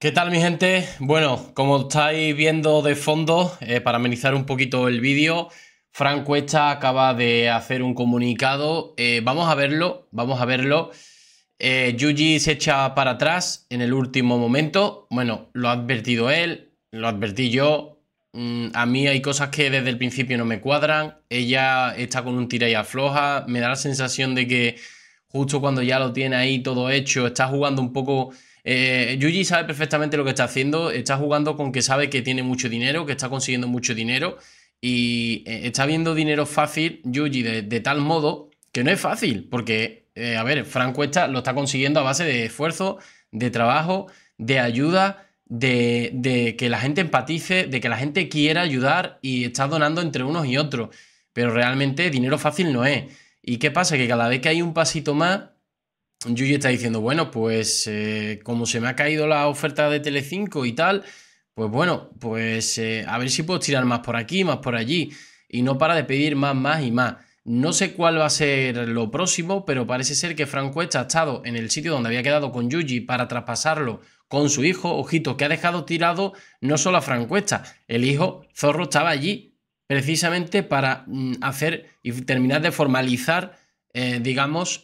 ¿Qué tal mi gente? Bueno, como estáis viendo de fondo, eh, para amenizar un poquito el vídeo, Franco Cuesta acaba de hacer un comunicado. Eh, vamos a verlo, vamos a verlo. Eh, Yuji se echa para atrás en el último momento. Bueno, lo ha advertido él, lo advertí yo. Mm, a mí hay cosas que desde el principio no me cuadran. Ella está con un tira y afloja. Me da la sensación de que justo cuando ya lo tiene ahí todo hecho, está jugando un poco eh, Yuji sabe perfectamente lo que está haciendo, está jugando con que sabe que tiene mucho dinero, que está consiguiendo mucho dinero y eh, está viendo dinero fácil Yuji de, tal modo que no es fácil, porque, eh, a ver, Frank Cuesta lo está consiguiendo a base de esfuerzo, de trabajo, de ayuda. De, de, que la gente empatice, de que la gente quiera ayudar y está donando entre unos y otros. Pero realmente dinero fácil no es. ¿Y qué pasa? Que cada vez que hay un pasito más, Yuyi está diciendo, bueno, pues eh, como se me ha caído la oferta de Telecinco y tal, pues bueno, pues eh, a ver si puedo tirar más por aquí, más por allí. Y no para de pedir más, más y más. No sé cuál va a ser lo próximo, pero parece ser que Frank ha estado en el sitio donde había quedado con Yuji para traspasarlo con su hijo. Ojito, que ha dejado tirado no solo a Frank el hijo Zorro estaba allí precisamente para mm, hacer y terminar de formalizar, eh, digamos,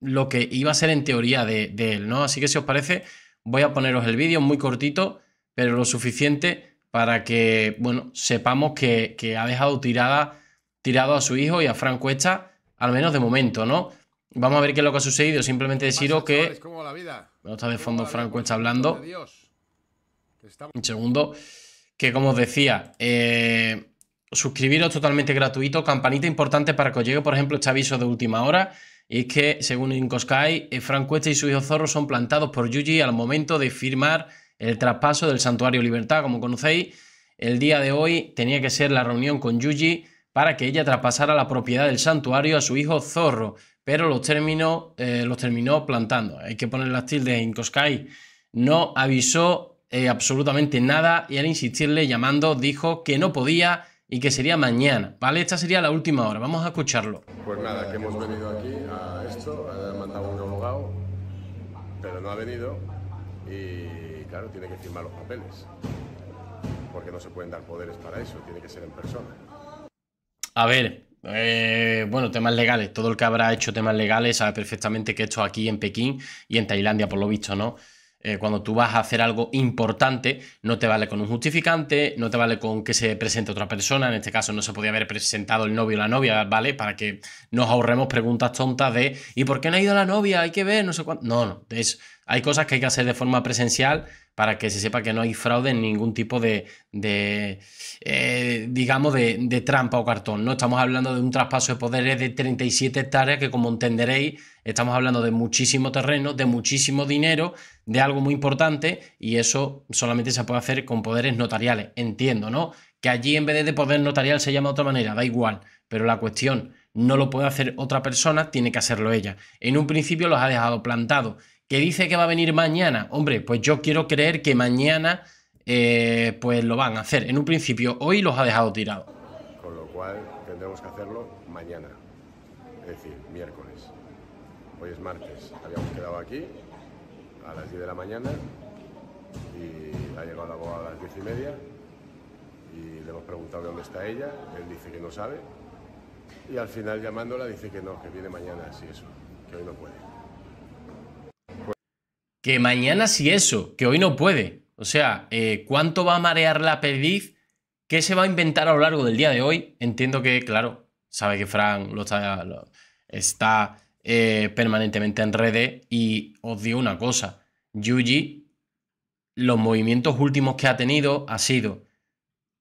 lo que iba a ser en teoría de, él, ¿no? Así que si os parece, voy a poneros el vídeo muy cortito, pero lo suficiente para que, bueno, sepamos que, ha dejado tirada, tirado a su hijo y a franco Cuesta, al menos de momento, ¿no? Vamos a ver qué es lo que ha sucedido. Simplemente deciros que. No está de fondo Frank Cuesta hablando. Un segundo. Que como os decía, eh, suscribiros totalmente gratuito. Campanita importante para que os llegue, por ejemplo, este aviso de última hora. Y es que, según Incoskai, eh, Frank Cuesta y su hijo Zorro son plantados por Yuji al momento de firmar el traspaso del Santuario Libertad. Como conocéis, el día de hoy tenía que ser la reunión con Yuji para que ella traspasara la propiedad del santuario a su hijo Zorro, pero los terminó, eh, terminó plantando. Hay que poner las tildes de No avisó eh, absolutamente nada y al insistirle llamando dijo que no podía y que sería mañana, ¿vale? Esta sería la última hora, vamos a escucharlo. Pues nada, que hemos venido aquí a esto, ha mandado un abogado, pero no ha venido y claro, tiene que firmar los papeles, porque no se pueden dar poderes para eso, tiene que ser en persona. A ver, eh, bueno, temas legales, todo el que habrá hecho temas legales sabe perfectamente que esto aquí en Pekín y en Tailandia, por lo visto, ¿no? Eh, cuando tú vas a hacer algo importante, no te vale con un justificante, no te vale con que se presente otra persona, en este caso no se podía haber presentado el novio o la novia, ¿vale? Para que nos ahorremos preguntas tontas de ¿y por qué no ha ido la novia? Hay que ver, no sé cuánto. No, no, es hay cosas que hay que hacer de forma presencial para que se sepa que no hay fraude en ningún tipo de, eh, digamos, de, de, trampa o cartón. No estamos hablando de un traspaso de poderes de 37 hectáreas, que como entenderéis, estamos hablando de muchísimo terreno, de muchísimo dinero, de algo muy importante, y eso solamente se puede hacer con poderes notariales. Entiendo, ¿no? Que allí en vez de poder notarial se llama de otra manera, da igual, pero la cuestión no lo puede hacer otra persona, tiene que hacerlo ella. En un principio los ha dejado plantados que dice que va a venir mañana. Hombre, pues yo quiero creer que mañana eh, pues lo van a hacer. En un principio, hoy los ha dejado tirados. Con lo cual tendremos que hacerlo mañana, es decir, miércoles. Hoy es martes, habíamos quedado aquí a las 10 de la mañana y ha llegado la abogada a las 10 y media y le hemos preguntado dónde está ella, él dice que no sabe y al final llamándola dice que no, que viene mañana, así eso, que hoy no puede que mañana sí eso, que hoy no puede. O sea, eh, ¿cuánto va a marear la perdiz? ¿Qué se va a inventar a lo largo del día de hoy? Entiendo que, claro, sabe que Fran lo está, está eh, permanentemente en redes y os digo una cosa, Yuji, los movimientos últimos que ha tenido ha sido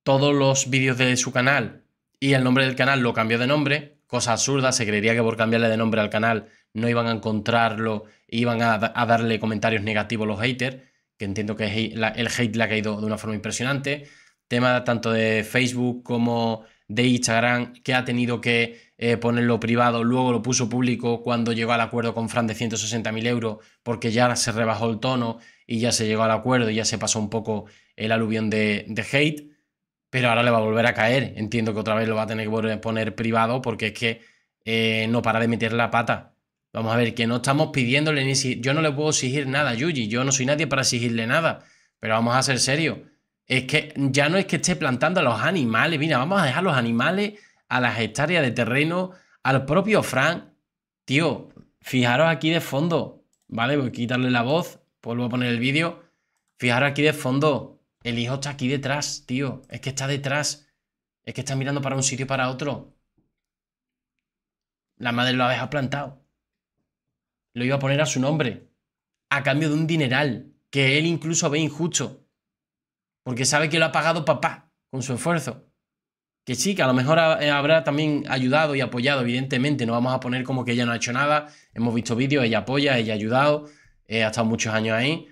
todos los vídeos de su canal y el nombre del canal lo cambió de nombre, cosa absurda, se creería que por cambiarle de nombre al canal no iban a encontrarlo iban a, darle comentarios negativos los haters, que entiendo que el hate le ha caído de una forma impresionante. Tema tanto de Facebook como de Instagram, que ha tenido que eh, ponerlo privado, luego lo puso público cuando llegó al acuerdo con Fran de 160.000 euros, porque ya se rebajó el tono y ya se llegó al acuerdo y ya se pasó un poco el aluvión de, hate, pero ahora le va a volver a caer. Entiendo que otra vez lo va a tener que poner privado porque es que eh, no para de meter la pata. Vamos a ver, que no estamos pidiéndole ni si. Yo no le puedo exigir nada a Yuji, yo no soy nadie para exigirle nada. Pero vamos a ser serios. Es que ya no es que esté plantando a los animales. Mira, vamos a dejar los animales a las hectáreas de terreno, al propio Frank. Tío, fijaros aquí de fondo, ¿vale? Voy a quitarle la voz, vuelvo a poner el vídeo. Fijaros aquí de fondo, el hijo está aquí detrás, tío. Es que está detrás. Es que está mirando para un sitio y para otro. La madre lo ha dejado plantado lo iba a poner a su nombre, a cambio de un dineral, que él incluso ve injusto, porque sabe que lo ha pagado papá con su esfuerzo. Que sí, que a lo mejor eh, habrá también ayudado y apoyado, evidentemente, no vamos a poner como que ella no ha hecho nada, hemos visto vídeos, ella apoya, ella ha ayudado, eh, ha estado muchos años ahí,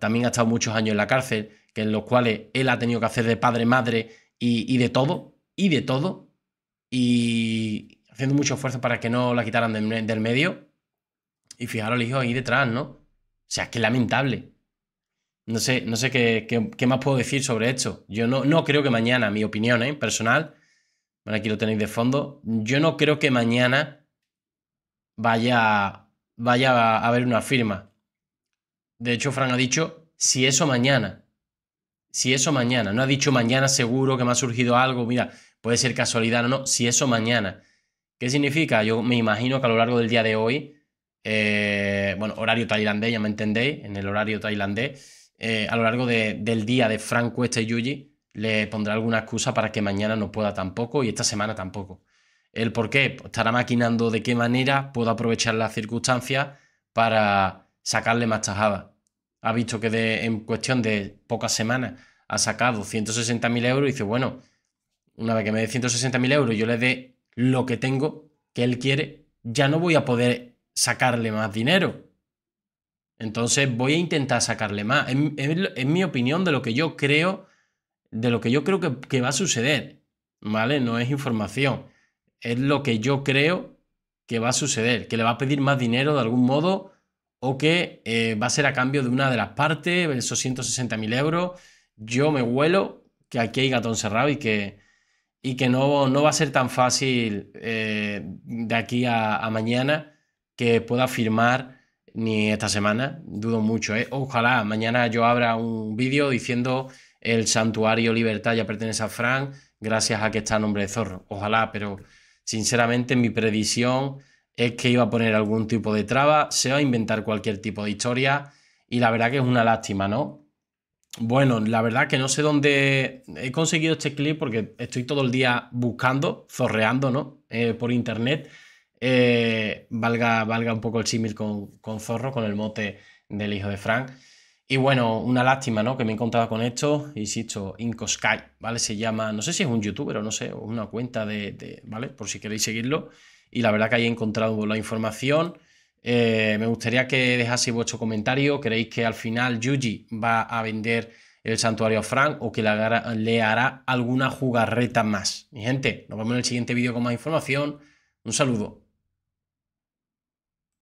también ha estado muchos años en la cárcel, que en los cuales él ha tenido que hacer de padre, madre y, de todo, y de todo, y haciendo mucho esfuerzo para que no la quitaran del medio, y fijaros el hijo ahí detrás, ¿no? O sea, es lamentable. No sé, no sé qué, qué, más puedo decir sobre esto. Yo no, no creo que mañana, mi opinión ¿eh? personal, bueno, aquí lo tenéis de fondo, yo no creo que mañana vaya, vaya a haber una firma. De hecho, Fran ha dicho, si eso mañana, si eso mañana, no ha dicho mañana seguro que me ha surgido algo, mira, puede ser casualidad, o no, si eso mañana. ¿Qué significa? Yo me imagino que a lo largo del día de hoy eh, bueno, horario tailandés, ya me entendéis, en el horario tailandés, eh, a lo largo del día de Frank Cuesta y Yuji, le pondrá alguna excusa para que mañana no pueda tampoco y esta semana tampoco. ¿El por qué? Pues, estará maquinando de qué manera puedo aprovechar las circunstancias para sacarle más tajada. Ha visto que en cuestión de pocas semanas ha sacado 160.000 euros y dice, bueno, una vez que me dé 160.000 euros, yo le dé lo que tengo, que él quiere, ya no voy a poder sacarle más dinero. Entonces voy a intentar sacarle más. Es mi opinión de lo que yo creo, de lo que yo creo que, va a suceder. ¿Vale? No es información. Es lo que yo creo que va a suceder. Que le va a pedir más dinero de algún modo o que eh, va a ser a cambio de una de las partes, esos 160.000 euros. Yo me huelo que aquí hay gatón cerrado y que, y que no, no va a ser tan fácil eh, de aquí a mañana que pueda firmar ni esta semana, dudo mucho. ¿eh? Ojalá mañana yo abra un vídeo diciendo el santuario Libertad ya pertenece a Frank gracias a que está a nombre de Zorro. Ojalá, pero sinceramente mi predicción es que iba a poner algún tipo de traba, se va a inventar cualquier tipo de historia y la verdad que es una lástima, ¿no? Bueno, la verdad que no sé dónde he conseguido este clip porque estoy todo el día buscando, zorreando, ¿no? Eh, por internet eh, valga, valga un poco el símil con, Zorro, con el mote del hijo de Frank. Y bueno, una lástima, ¿no? Que me he encontrado con esto, insisto, Incosky, ¿vale? Se llama, no sé si es un youtuber o no sé, o una cuenta de, ¿vale? Por si queréis seguirlo. Y la verdad que ahí he encontrado la información. Eh, me gustaría que dejase vuestro comentario. ¿Creéis que al final Yuji va a vender el santuario a Frank o que le hará, le hará alguna jugarreta más? Mi gente, nos vemos en el siguiente vídeo con más información. Un saludo.